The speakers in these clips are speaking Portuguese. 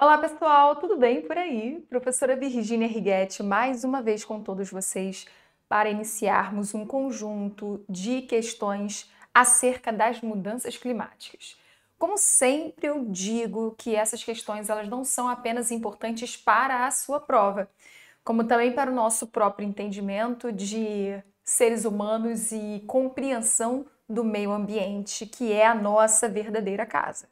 Olá pessoal, tudo bem por aí? Professora Virginia Righetti mais uma vez com todos vocês para iniciarmos um conjunto de questões acerca das mudanças climáticas. Como sempre eu digo que essas questões elas não são apenas importantes para a sua prova, como também para o nosso próprio entendimento de seres humanos e compreensão do meio ambiente, que é a nossa verdadeira casa.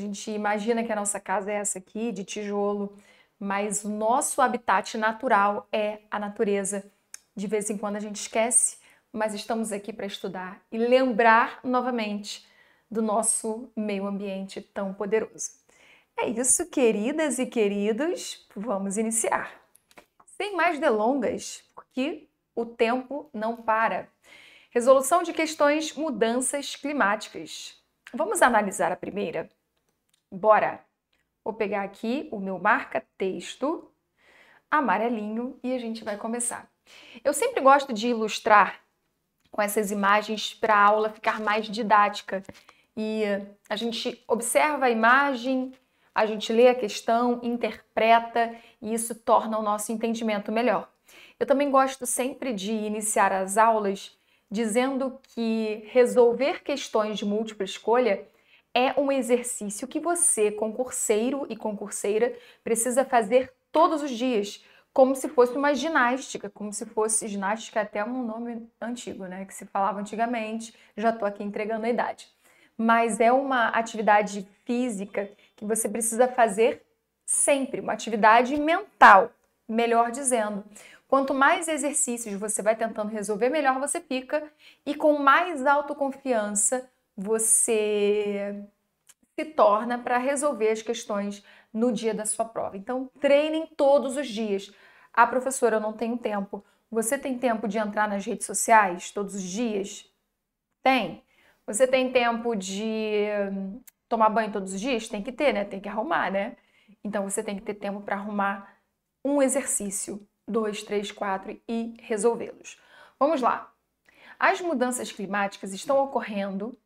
A gente imagina que a nossa casa é essa aqui, de tijolo, mas o nosso habitat natural é a natureza. De vez em quando a gente esquece, mas estamos aqui para estudar e lembrar novamente do nosso meio ambiente tão poderoso. É isso, queridas e queridos, vamos iniciar. Sem mais delongas, porque o tempo não para. Resolução de questões mudanças climáticas. Vamos analisar a primeira? Bora! Vou pegar aqui o meu marca-texto amarelinho e a gente vai começar. Eu sempre gosto de ilustrar com essas imagens para a aula ficar mais didática. E a gente observa a imagem, a gente lê a questão, interpreta e isso torna o nosso entendimento melhor. Eu também gosto sempre de iniciar as aulas dizendo que resolver questões de múltipla escolha é um exercício que você, concurseiro e concurseira, precisa fazer todos os dias, como se fosse uma ginástica, como se fosse ginástica é até um nome antigo, né, que se falava antigamente, já estou aqui entregando a idade. Mas é uma atividade física que você precisa fazer sempre, uma atividade mental, melhor dizendo. Quanto mais exercícios você vai tentando resolver, melhor você fica e com mais autoconfiança você se torna para resolver as questões no dia da sua prova. Então, treinem todos os dias. Ah, professora, eu não tenho tempo. Você tem tempo de entrar nas redes sociais todos os dias? Tem. Você tem tempo de tomar banho todos os dias? Tem que ter, né? Tem que arrumar, né? Então você tem que ter tempo para arrumar um exercício, dois, três, quatro e resolvê-los. Vamos lá. As mudanças climáticas estão ocorrendo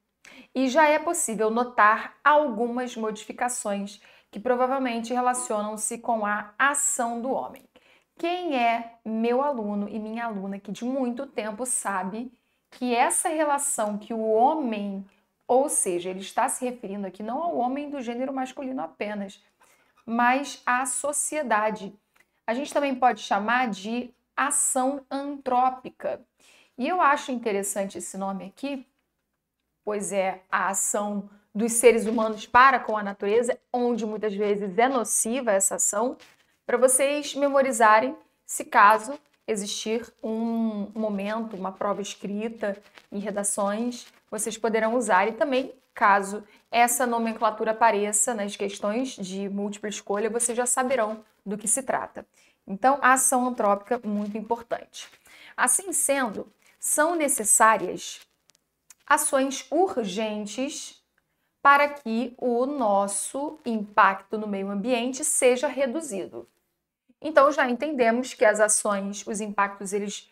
e já é possível notar algumas modificações que provavelmente relacionam-se com a ação do homem. Quem é meu aluno e minha aluna que de muito tempo sabe que essa relação que o homem, ou seja, ele está se referindo aqui não ao homem do gênero masculino apenas, mas à sociedade. A gente também pode chamar de ação antrópica. E eu acho interessante esse nome aqui, pois é a ação dos seres humanos para com a natureza, onde muitas vezes é nociva essa ação, para vocês memorizarem, se caso existir um momento, uma prova escrita em redações, vocês poderão usar e também caso essa nomenclatura apareça nas questões de múltipla escolha, vocês já saberão do que se trata. Então, a ação antrópica muito importante. Assim sendo, são necessárias ações urgentes para que o nosso impacto no meio ambiente seja reduzido. Então já entendemos que as ações, os impactos eles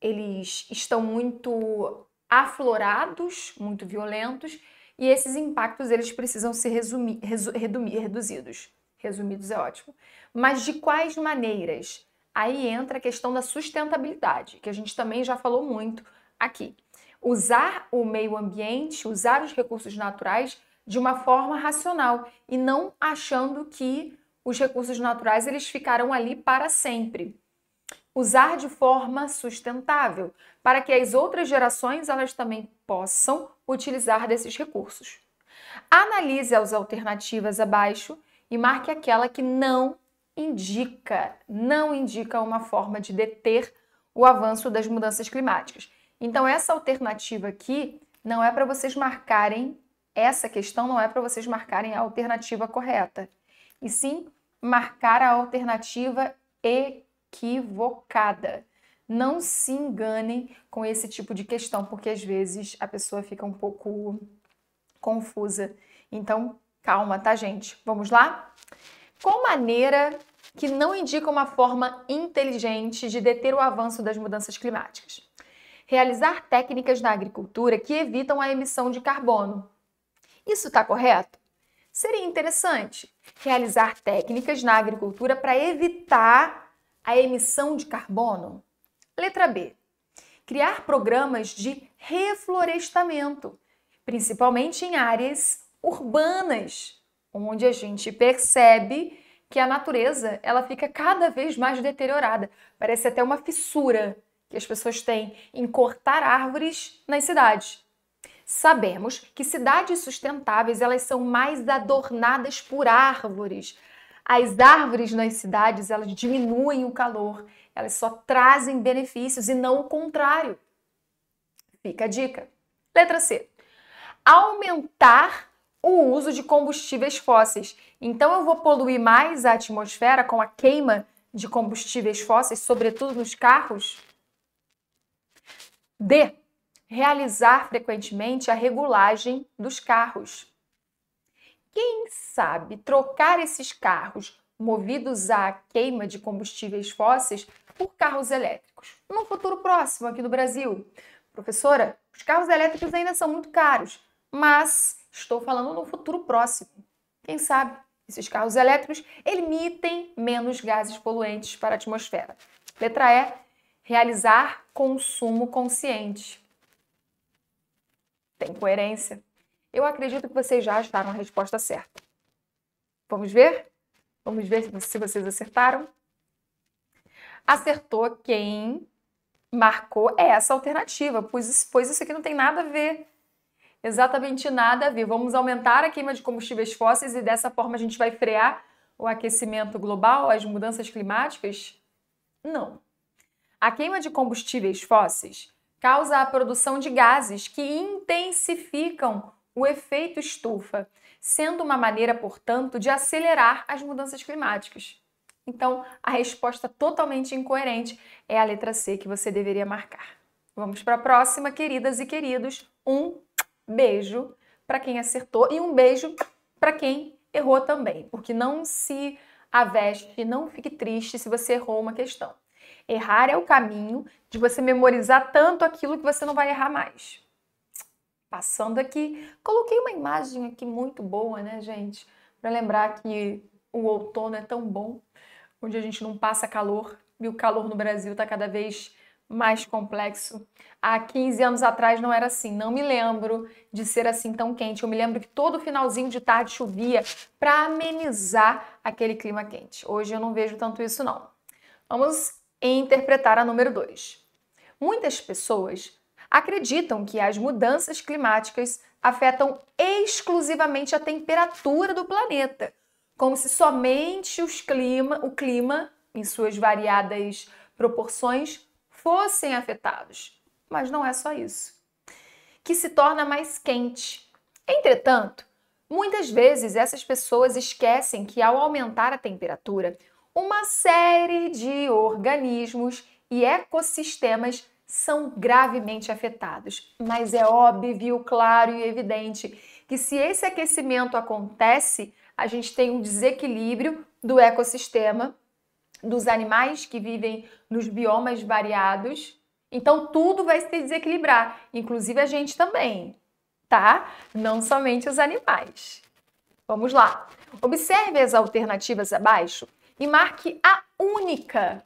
eles estão muito aflorados, muito violentos, e esses impactos eles precisam ser resumir, resu, redumir, reduzidos. Resumidos é ótimo. Mas de quais maneiras? Aí entra a questão da sustentabilidade, que a gente também já falou muito aqui usar o meio ambiente, usar os recursos naturais de uma forma racional e não achando que os recursos naturais eles ficarão ali para sempre. Usar de forma sustentável, para que as outras gerações elas também possam utilizar desses recursos. Analise as alternativas abaixo e marque aquela que não indica, não indica uma forma de deter o avanço das mudanças climáticas. Então, essa alternativa aqui não é para vocês marcarem, essa questão não é para vocês marcarem a alternativa correta, e sim marcar a alternativa equivocada. Não se enganem com esse tipo de questão, porque às vezes a pessoa fica um pouco confusa. Então, calma, tá, gente? Vamos lá? Qual maneira que não indica uma forma inteligente de deter o avanço das mudanças climáticas? realizar técnicas na agricultura que evitam a emissão de carbono. Isso está correto? Seria interessante realizar técnicas na agricultura para evitar a emissão de carbono. Letra B. Criar programas de reflorestamento, principalmente em áreas urbanas, onde a gente percebe que a natureza ela fica cada vez mais deteriorada. Parece até uma fissura que as pessoas têm em cortar árvores nas cidades. Sabemos que cidades sustentáveis elas são mais adornadas por árvores. As árvores nas cidades elas diminuem o calor, elas só trazem benefícios e não o contrário. Fica a dica. Letra C. Aumentar o uso de combustíveis fósseis. Então eu vou poluir mais a atmosfera com a queima de combustíveis fósseis, sobretudo nos carros? D. Realizar frequentemente a regulagem dos carros. Quem sabe trocar esses carros movidos à queima de combustíveis fósseis por carros elétricos num futuro próximo aqui no Brasil? Professora, os carros elétricos ainda são muito caros, mas estou falando no futuro próximo. Quem sabe esses carros elétricos emitem menos gases poluentes para a atmosfera. Letra E, realizar consumo consciente. Tem coerência. Eu acredito que vocês já acharam a resposta certa. Vamos ver? Vamos ver se vocês acertaram? Acertou quem marcou essa alternativa, pois, pois isso aqui não tem nada a ver. Exatamente nada a ver. Vamos aumentar a queima de combustíveis fósseis e dessa forma a gente vai frear o aquecimento global, as mudanças climáticas? Não. A queima de combustíveis fósseis causa a produção de gases que intensificam o efeito estufa, sendo uma maneira, portanto, de acelerar as mudanças climáticas. Então, a resposta totalmente incoerente é a letra C que você deveria marcar. Vamos para a próxima, queridas e queridos. Um beijo para quem acertou e um beijo para quem errou também, porque não se aveste, não fique triste se você errou uma questão. Errar é o caminho de você memorizar tanto aquilo que você não vai errar mais. Passando aqui, coloquei uma imagem aqui muito boa, né, gente? Para lembrar que o outono é tão bom, onde a gente não passa calor e o calor no Brasil está cada vez mais complexo. Há 15 anos atrás não era assim, não me lembro de ser assim tão quente. Eu me lembro que todo finalzinho de tarde chovia para amenizar aquele clima quente. Hoje eu não vejo tanto isso não. Vamos em interpretar a número 2. Muitas pessoas acreditam que as mudanças climáticas afetam exclusivamente a temperatura do planeta, como se somente os clima, o clima, em suas variadas proporções, fossem afetados. Mas não é só isso. Que se torna mais quente. Entretanto, muitas vezes essas pessoas esquecem que ao aumentar a temperatura, uma série de organismos e ecossistemas são gravemente afetados. Mas é óbvio, claro e evidente que se esse aquecimento acontece, a gente tem um desequilíbrio do ecossistema, dos animais que vivem nos biomas variados. Então tudo vai se desequilibrar, inclusive a gente também, tá? Não somente os animais. Vamos lá. Observe as alternativas abaixo e marque a única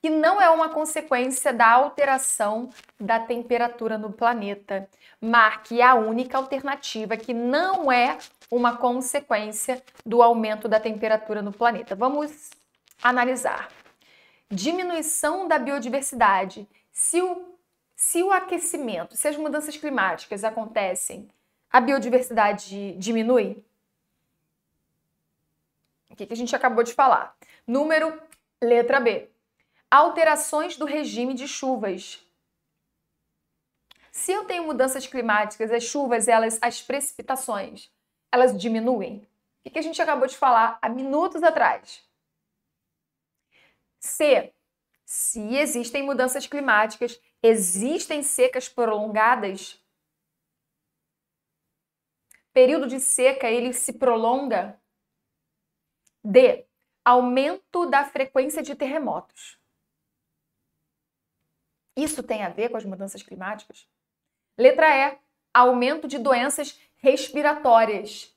que não é uma consequência da alteração da temperatura no planeta. Marque a única alternativa que não é uma consequência do aumento da temperatura no planeta. Vamos analisar. Diminuição da biodiversidade. Se o, se o aquecimento, se as mudanças climáticas acontecem, a biodiversidade diminui? que, que a gente acabou de falar? Número, letra B. Alterações do regime de chuvas. Se eu tenho mudanças climáticas, as chuvas, elas, as precipitações, elas diminuem. O que, que a gente acabou de falar há minutos atrás? C. Se existem mudanças climáticas, existem secas prolongadas? Período de seca, ele se prolonga? D. Aumento da frequência de terremotos. Isso tem a ver com as mudanças climáticas? Letra E. Aumento de doenças respiratórias.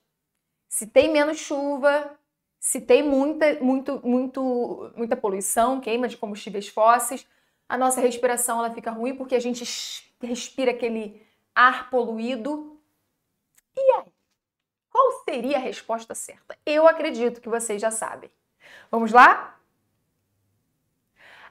Se tem menos chuva, se tem muita, muito, muito, muita poluição, queima de combustíveis fósseis, a nossa respiração ela fica ruim porque a gente respira aquele ar poluído. E aí? teria a resposta certa? Eu acredito que vocês já sabem. Vamos lá?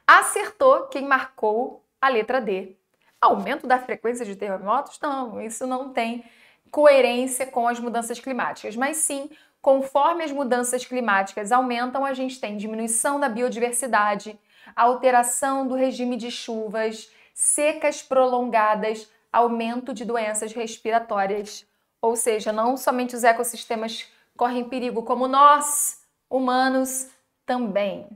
Acertou quem marcou a letra D. Aumento da frequência de terremotos? Não, isso não tem coerência com as mudanças climáticas, mas sim, conforme as mudanças climáticas aumentam, a gente tem diminuição da biodiversidade, alteração do regime de chuvas, secas prolongadas, aumento de doenças respiratórias. Ou seja, não somente os ecossistemas correm perigo, como nós, humanos, também.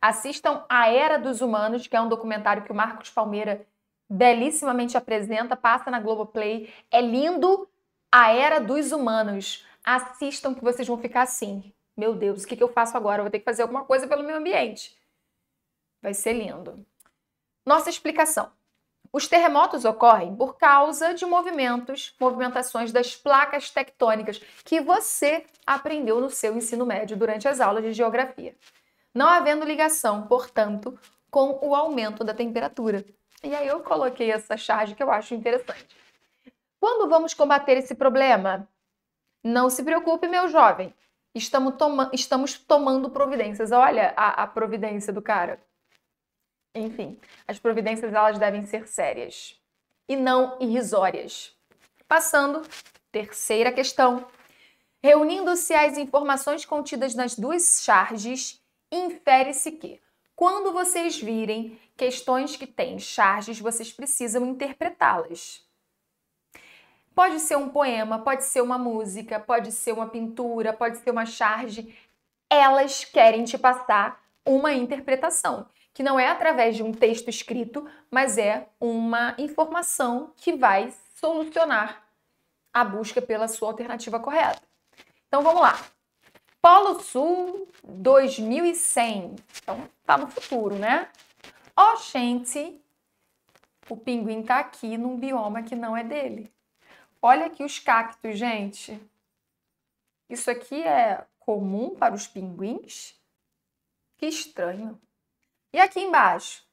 Assistam A Era dos Humanos, que é um documentário que o Marcos Palmeira belíssimamente apresenta, passa na Globoplay. É lindo A Era dos Humanos. Assistam que vocês vão ficar assim. Meu Deus, o que, que eu faço agora? Eu vou ter que fazer alguma coisa pelo meu ambiente. Vai ser lindo. Nossa explicação. Os terremotos ocorrem por causa de movimentos, movimentações das placas tectônicas que você aprendeu no seu ensino médio durante as aulas de geografia. Não havendo ligação, portanto, com o aumento da temperatura. E aí eu coloquei essa charge que eu acho interessante. Quando vamos combater esse problema? Não se preocupe, meu jovem. Estamos, toma estamos tomando providências. Olha a, a providência do cara. Enfim, as providências elas devem ser sérias e não irrisórias. Passando, terceira questão. Reunindo-se as informações contidas nas duas charges, infere-se que, quando vocês virem questões que têm charges, vocês precisam interpretá-las. Pode ser um poema, pode ser uma música, pode ser uma pintura, pode ser uma charge. Elas querem te passar uma interpretação que não é através de um texto escrito, mas é uma informação que vai solucionar a busca pela sua alternativa correta. Então vamos lá. Polo Sul 2100. Então tá no futuro, né? Ó, oh, gente, o pinguim tá aqui num bioma que não é dele. Olha aqui os cactos, gente. Isso aqui é comum para os pinguins? Que estranho. E aqui embaixo,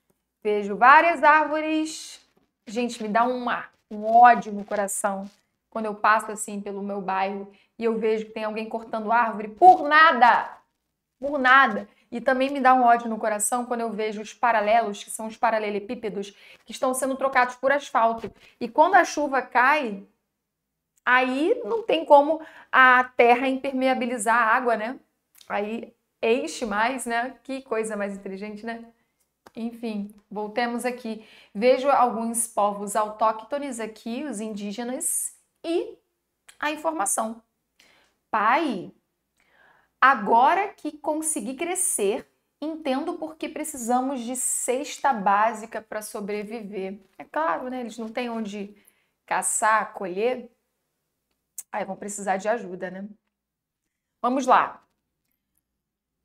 vejo várias árvores. Gente, me dá uma, um ódio no coração quando eu passo assim pelo meu bairro e eu vejo que tem alguém cortando árvore por nada. Por nada. E também me dá um ódio no coração quando eu vejo os paralelos, que são os paralelepípedos, que estão sendo trocados por asfalto. E quando a chuva cai, aí não tem como a terra impermeabilizar a água, né? Aí enche mais, né? Que coisa mais inteligente, né? Enfim, voltemos aqui. Vejo alguns povos autóctones aqui, os indígenas, e a informação. Pai, agora que consegui crescer, entendo por que precisamos de cesta básica para sobreviver. É claro, né? Eles não têm onde caçar, colher. Aí vão precisar de ajuda, né? Vamos lá.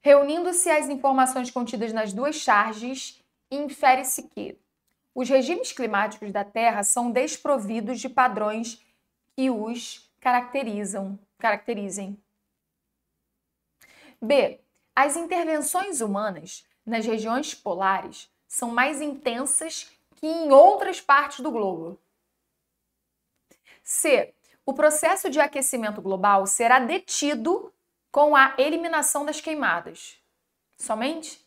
Reunindo-se as informações contidas nas duas charges, infere-se que os regimes climáticos da Terra são desprovidos de padrões que os caracterizam, caracterizem. B. As intervenções humanas nas regiões polares são mais intensas que em outras partes do globo. C. O processo de aquecimento global será detido com a eliminação das queimadas. Somente?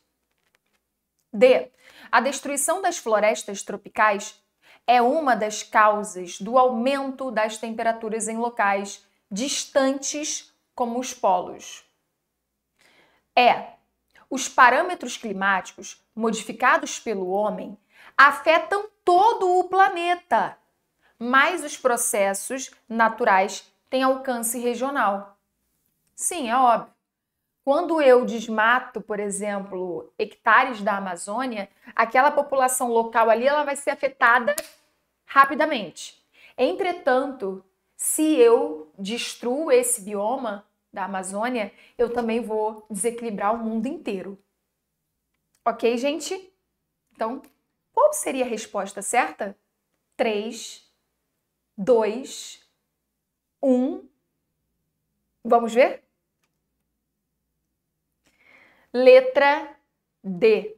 D. A destruição das florestas tropicais é uma das causas do aumento das temperaturas em locais distantes como os polos. E. Os parâmetros climáticos modificados pelo homem afetam todo o planeta, mas os processos naturais têm alcance regional. Sim, é óbvio. Quando eu desmato, por exemplo, hectares da Amazônia, aquela população local ali ela vai ser afetada rapidamente. Entretanto, se eu destruo esse bioma da Amazônia, eu também vou desequilibrar o mundo inteiro. Ok, gente? Então, qual seria a resposta certa? 3, 2, 1. Vamos ver? Letra D.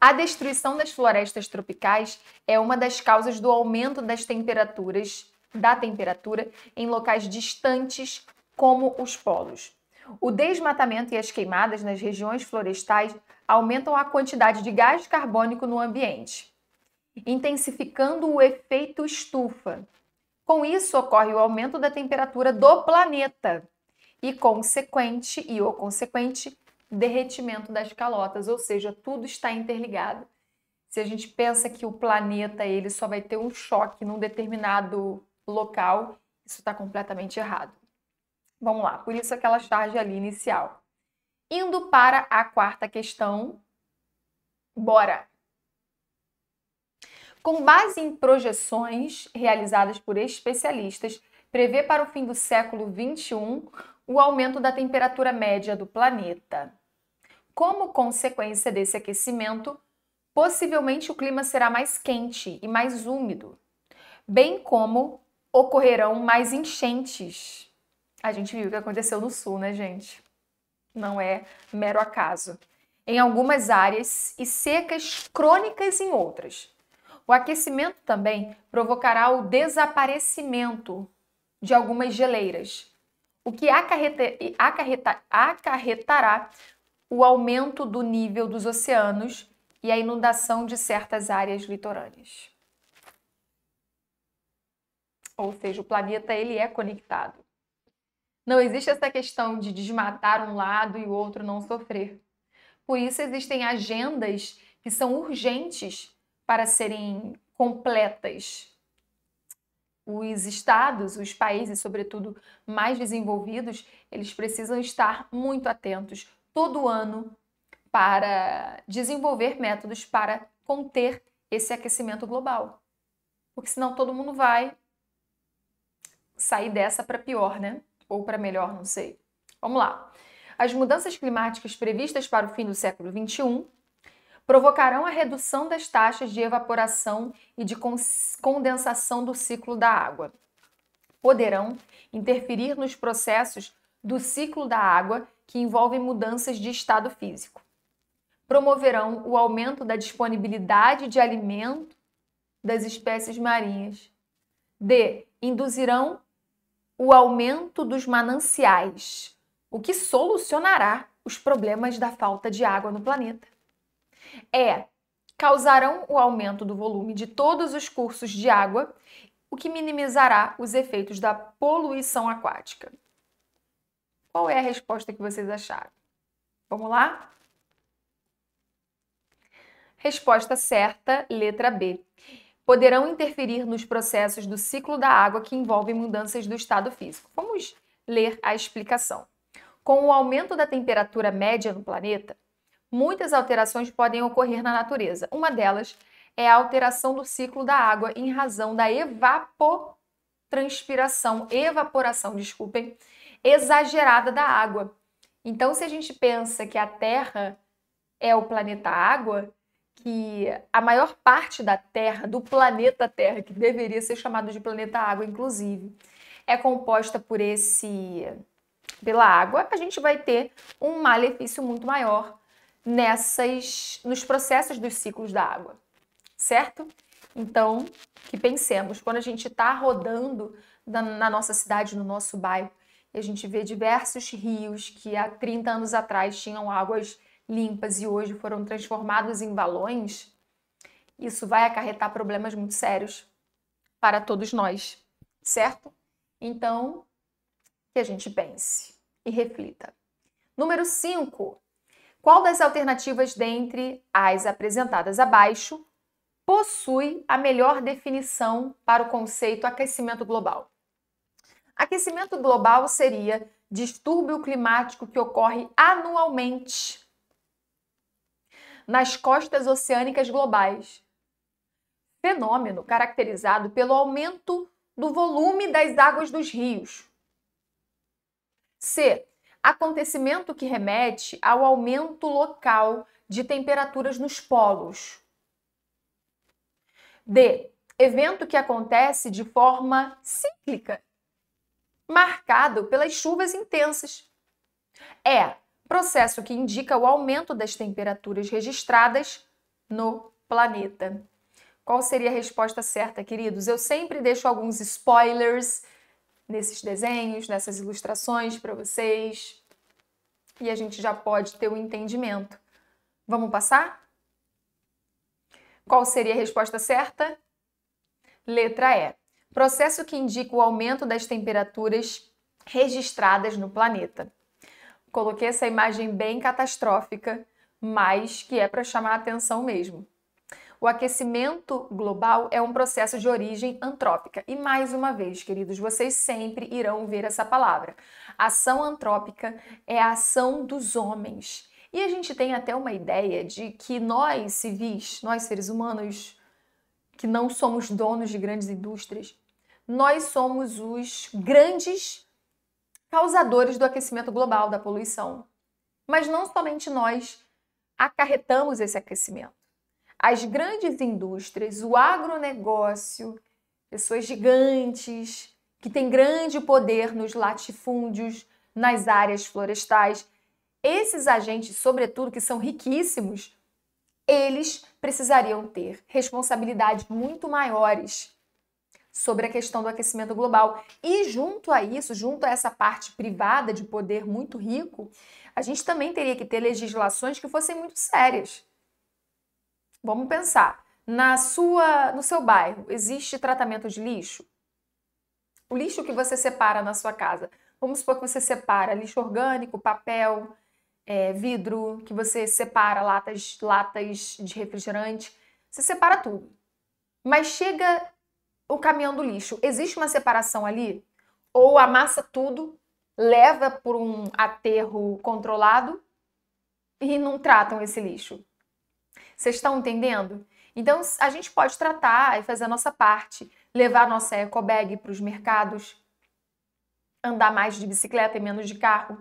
A destruição das florestas tropicais é uma das causas do aumento das temperaturas da temperatura em locais distantes como os polos. O desmatamento e as queimadas nas regiões florestais aumentam a quantidade de gás carbônico no ambiente, intensificando o efeito estufa. Com isso, ocorre o aumento da temperatura do planeta e consequente e o consequente derretimento das calotas, ou seja, tudo está interligado. Se a gente pensa que o planeta ele só vai ter um choque num determinado local, isso está completamente errado. Vamos lá, por isso aquela charge ali inicial. Indo para a quarta questão, bora! Com base em projeções realizadas por especialistas, prevê para o fim do século 21 o aumento da temperatura média do planeta. Como consequência desse aquecimento, possivelmente o clima será mais quente e mais úmido, bem como ocorrerão mais enchentes. A gente viu o que aconteceu no sul, né, gente? Não é mero acaso. Em algumas áreas e secas crônicas em outras. O aquecimento também provocará o desaparecimento de algumas geleiras, o que acarreta, acarreta, acarretará o aumento do nível dos oceanos e a inundação de certas áreas litorâneas. Ou seja, o planeta ele é conectado. Não existe essa questão de desmatar um lado e o outro não sofrer. Por isso existem agendas que são urgentes para serem completas. Os estados, os países, sobretudo mais desenvolvidos, eles precisam estar muito atentos, todo ano para desenvolver métodos para conter esse aquecimento global. Porque senão todo mundo vai sair dessa para pior, né? Ou para melhor, não sei. Vamos lá. As mudanças climáticas previstas para o fim do século XXI provocarão a redução das taxas de evaporação e de condensação do ciclo da água. Poderão interferir nos processos do ciclo da água que envolvem mudanças de estado físico. Promoverão o aumento da disponibilidade de alimento das espécies marinhas. D. Induzirão o aumento dos mananciais, o que solucionará os problemas da falta de água no planeta. E. É, causarão o aumento do volume de todos os cursos de água, o que minimizará os efeitos da poluição aquática. Qual é a resposta que vocês acharam? Vamos lá? Resposta certa, letra B. Poderão interferir nos processos do ciclo da água que envolvem mudanças do estado físico. Vamos ler a explicação. Com o aumento da temperatura média no planeta, muitas alterações podem ocorrer na natureza. Uma delas é a alteração do ciclo da água em razão da evapotranspiração, evaporação, desculpem, exagerada da água. Então, se a gente pensa que a Terra é o planeta Água, que a maior parte da Terra, do planeta Terra, que deveria ser chamado de planeta Água, inclusive, é composta por esse pela água, a gente vai ter um malefício muito maior nessas nos processos dos ciclos da água, certo? Então, que pensemos, quando a gente está rodando na, na nossa cidade, no nosso bairro, e a gente vê diversos rios que há 30 anos atrás tinham águas limpas e hoje foram transformados em balões. Isso vai acarretar problemas muito sérios para todos nós, certo? Então, que a gente pense e reflita. Número 5. Qual das alternativas dentre as apresentadas abaixo possui a melhor definição para o conceito aquecimento global? Aquecimento global seria distúrbio climático que ocorre anualmente nas costas oceânicas globais. Fenômeno caracterizado pelo aumento do volume das águas dos rios. C. Acontecimento que remete ao aumento local de temperaturas nos polos. D. Evento que acontece de forma cíclica marcado pelas chuvas intensas. É processo que indica o aumento das temperaturas registradas no planeta. Qual seria a resposta certa, queridos? Eu sempre deixo alguns spoilers nesses desenhos, nessas ilustrações para vocês e a gente já pode ter o um entendimento. Vamos passar? Qual seria a resposta certa? Letra E processo que indica o aumento das temperaturas registradas no planeta. Coloquei essa imagem bem catastrófica, mas que é para chamar a atenção mesmo. O aquecimento global é um processo de origem antrópica. E mais uma vez, queridos, vocês sempre irão ver essa palavra. Ação antrópica é a ação dos homens. E a gente tem até uma ideia de que nós civis, nós seres humanos, que não somos donos de grandes indústrias, nós somos os grandes causadores do aquecimento global, da poluição. Mas não somente nós acarretamos esse aquecimento. As grandes indústrias, o agronegócio, pessoas gigantes que têm grande poder nos latifúndios, nas áreas florestais, esses agentes, sobretudo que são riquíssimos, eles precisariam ter responsabilidades muito maiores sobre a questão do aquecimento global. E junto a isso, junto a essa parte privada de poder muito rico, a gente também teria que ter legislações que fossem muito sérias. Vamos pensar, na sua, no seu bairro existe tratamento de lixo? O lixo que você separa na sua casa, vamos supor que você separa lixo orgânico, papel, é, vidro, que você separa latas, latas de refrigerante, você separa tudo. Mas chega o caminhão do lixo? Existe uma separação ali? Ou amassa tudo, leva por um aterro controlado e não tratam esse lixo? Vocês estão entendendo? Então, a gente pode tratar e fazer a nossa parte, levar a nossa ecobag para os mercados, andar mais de bicicleta e menos de carro.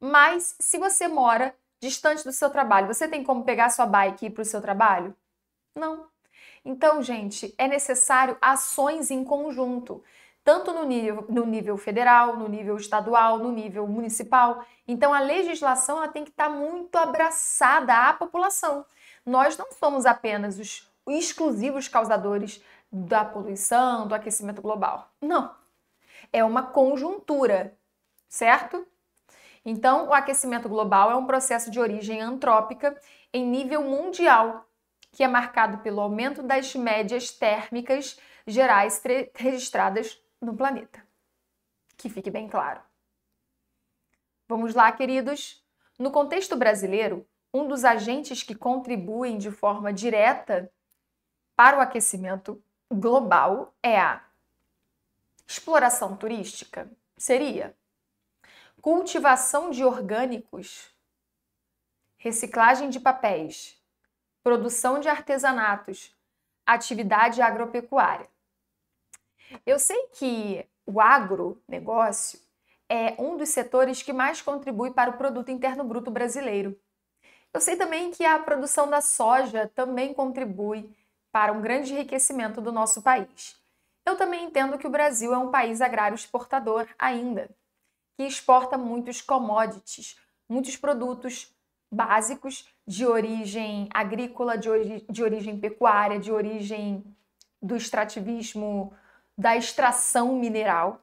Mas, se você mora distante do seu trabalho, você tem como pegar sua bike e ir para o seu trabalho? Não. Então, gente, é necessário ações em conjunto, tanto no nível, no nível federal, no nível estadual, no nível municipal. Então, a legislação ela tem que estar tá muito abraçada à população. Nós não somos apenas os exclusivos causadores da poluição, do aquecimento global. Não. É uma conjuntura, certo? Então, o aquecimento global é um processo de origem antrópica em nível mundial que é marcado pelo aumento das médias térmicas gerais registradas no planeta. Que fique bem claro. Vamos lá, queridos. No contexto brasileiro, um dos agentes que contribuem de forma direta para o aquecimento global é a exploração turística. Seria cultivação de orgânicos, reciclagem de papéis, produção de artesanatos, atividade agropecuária. Eu sei que o agronegócio é um dos setores que mais contribui para o produto interno bruto brasileiro. Eu sei também que a produção da soja também contribui para um grande enriquecimento do nosso país. Eu também entendo que o Brasil é um país agrário exportador ainda, que exporta muitos commodities, muitos produtos básicos de origem agrícola, de, ori de origem pecuária, de origem do extrativismo, da extração mineral.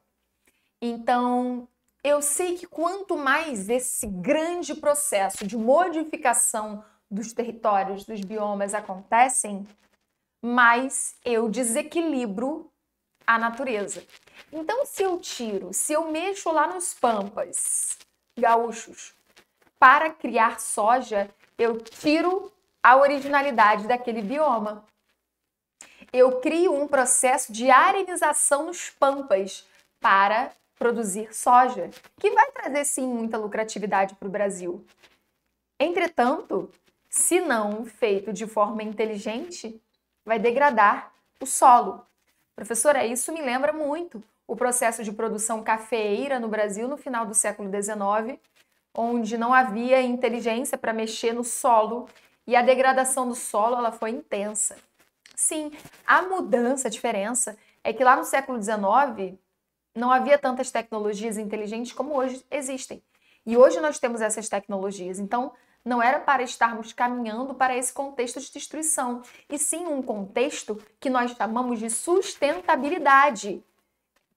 Então, eu sei que quanto mais esse grande processo de modificação dos territórios, dos biomas acontecem, mais eu desequilibro a natureza. Então, se eu tiro, se eu mexo lá nos pampas gaúchos, para criar soja, eu tiro a originalidade daquele bioma. Eu crio um processo de arenização nos pampas para produzir soja, que vai trazer sim muita lucratividade para o Brasil. Entretanto, se não feito de forma inteligente, vai degradar o solo. Professora, isso me lembra muito o processo de produção cafeeira no Brasil no final do século XIX, onde não havia inteligência para mexer no solo e a degradação do solo ela foi intensa. Sim, a mudança, a diferença é que lá no século XIX não havia tantas tecnologias inteligentes como hoje existem. E hoje nós temos essas tecnologias. Então, não era para estarmos caminhando para esse contexto de destruição, e sim um contexto que nós chamamos de sustentabilidade.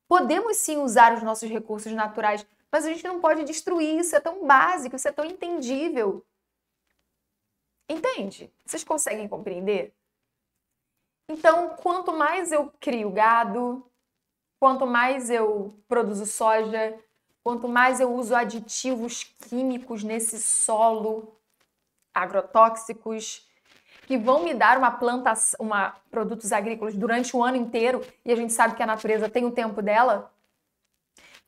Podemos sim usar os nossos recursos naturais mas a gente não pode destruir, isso é tão básico, isso é tão entendível. Entende? Vocês conseguem compreender? Então, quanto mais eu crio gado, quanto mais eu produzo soja, quanto mais eu uso aditivos químicos nesse solo, agrotóxicos, que vão me dar uma plantação, uma, produtos agrícolas durante o ano inteiro, e a gente sabe que a natureza tem o tempo dela,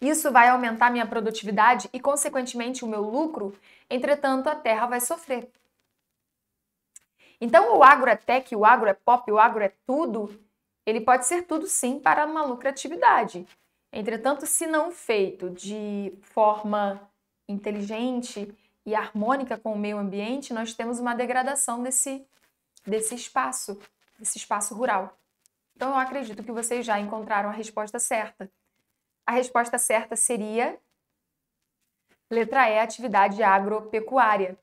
isso vai aumentar minha produtividade e, consequentemente, o meu lucro. Entretanto, a terra vai sofrer. Então, o agro é tech, o agro é pop, o agro é tudo. Ele pode ser tudo sim para uma lucratividade. Entretanto, se não feito de forma inteligente e harmônica com o meio ambiente, nós temos uma degradação desse, desse espaço, desse espaço rural. Então, eu acredito que vocês já encontraram a resposta certa. A resposta certa seria letra E, atividade agropecuária.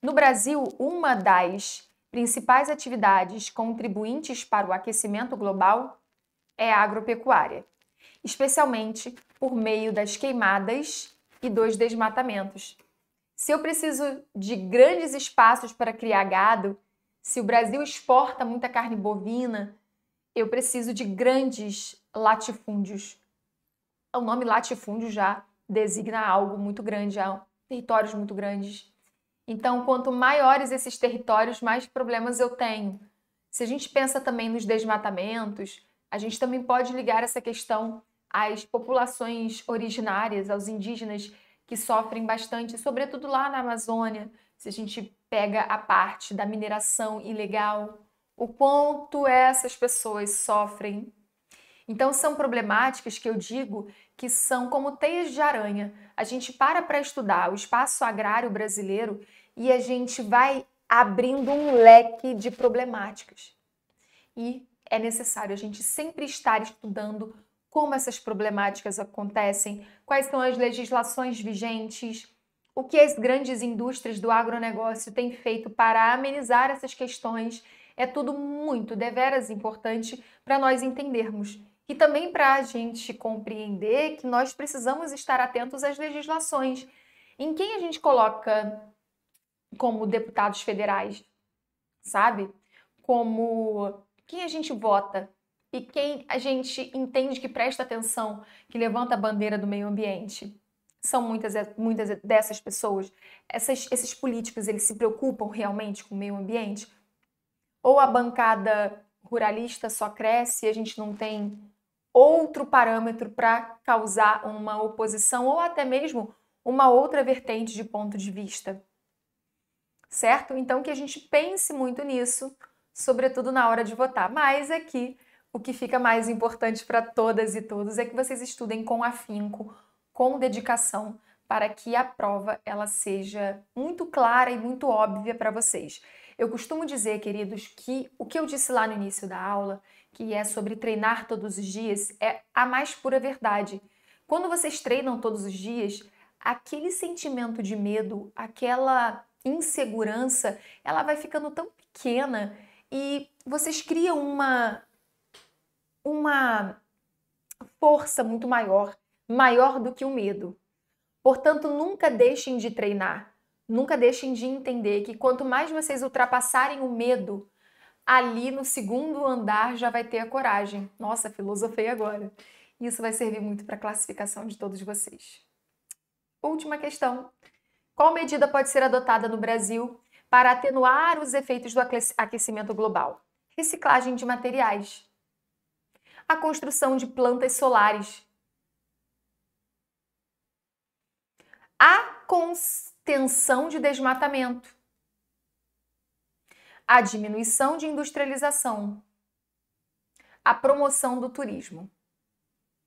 No Brasil, uma das principais atividades contribuintes para o aquecimento global é a agropecuária, especialmente por meio das queimadas e dos desmatamentos. Se eu preciso de grandes espaços para criar gado, se o Brasil exporta muita carne bovina, eu preciso de grandes latifúndios o nome latifúndio já designa algo muito grande, há territórios muito grandes. Então, quanto maiores esses territórios, mais problemas eu tenho. Se a gente pensa também nos desmatamentos, a gente também pode ligar essa questão às populações originárias, aos indígenas que sofrem bastante, sobretudo lá na Amazônia, se a gente pega a parte da mineração ilegal, o quanto essas pessoas sofrem então, são problemáticas que eu digo que são como teias de aranha. A gente para para estudar o espaço agrário brasileiro e a gente vai abrindo um leque de problemáticas. E é necessário a gente sempre estar estudando como essas problemáticas acontecem, quais são as legislações vigentes, o que as grandes indústrias do agronegócio têm feito para amenizar essas questões. É tudo muito deveras importante para nós entendermos e também para a gente compreender que nós precisamos estar atentos às legislações. Em quem a gente coloca como deputados federais, sabe? Como quem a gente vota e quem a gente entende que presta atenção, que levanta a bandeira do meio ambiente. São muitas, muitas dessas pessoas. Essas, esses políticos, eles se preocupam realmente com o meio ambiente? Ou a bancada ruralista só cresce e a gente não tem outro parâmetro para causar uma oposição ou até mesmo uma outra vertente de ponto de vista. Certo? Então que a gente pense muito nisso, sobretudo na hora de votar. Mas aqui o que fica mais importante para todas e todos é que vocês estudem com afinco, com dedicação, para que a prova ela seja muito clara e muito óbvia para vocês. Eu costumo dizer, queridos, que o que eu disse lá no início da aula, que é sobre treinar todos os dias, é a mais pura verdade. Quando vocês treinam todos os dias, aquele sentimento de medo, aquela insegurança, ela vai ficando tão pequena e vocês criam uma uma força muito maior, maior do que o medo. Portanto, nunca deixem de treinar. Nunca deixem de entender que quanto mais vocês ultrapassarem o medo, ali no segundo andar já vai ter a coragem. Nossa, filosofei agora. Isso vai servir muito para a classificação de todos vocês. Última questão. Qual medida pode ser adotada no Brasil para atenuar os efeitos do aquecimento global? Reciclagem de materiais. A construção de plantas solares. A construção tensão de desmatamento, a diminuição de industrialização, a promoção do turismo.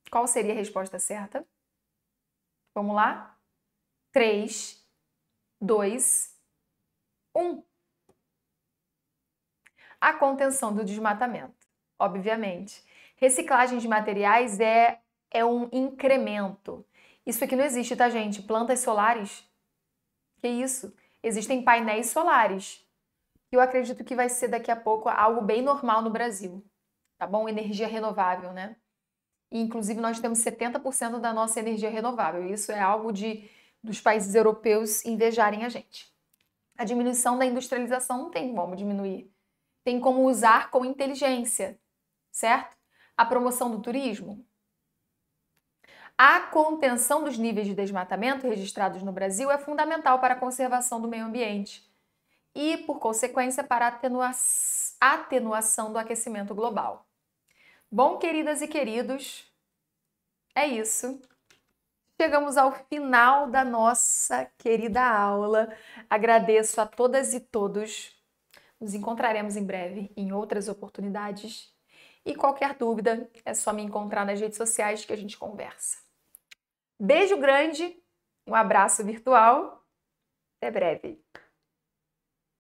Qual seria a resposta certa? Vamos lá? 3, 2, 1. A contenção do desmatamento, obviamente. Reciclagem de materiais é, é um incremento. Isso aqui não existe, tá, gente? Plantas solares que isso? Existem painéis solares. Eu acredito que vai ser daqui a pouco algo bem normal no Brasil. Tá bom? Energia renovável, né? E, inclusive, nós temos 70% da nossa energia renovável. Isso é algo de dos países europeus invejarem a gente. A diminuição da industrialização não tem como diminuir. Tem como usar com inteligência, certo? A promoção do turismo, a contenção dos níveis de desmatamento registrados no Brasil é fundamental para a conservação do meio ambiente e, por consequência, para a atenuação do aquecimento global. Bom, queridas e queridos, é isso. Chegamos ao final da nossa querida aula. Agradeço a todas e todos. Nos encontraremos em breve em outras oportunidades. E qualquer dúvida, é só me encontrar nas redes sociais que a gente conversa. Beijo grande, um abraço virtual, até breve.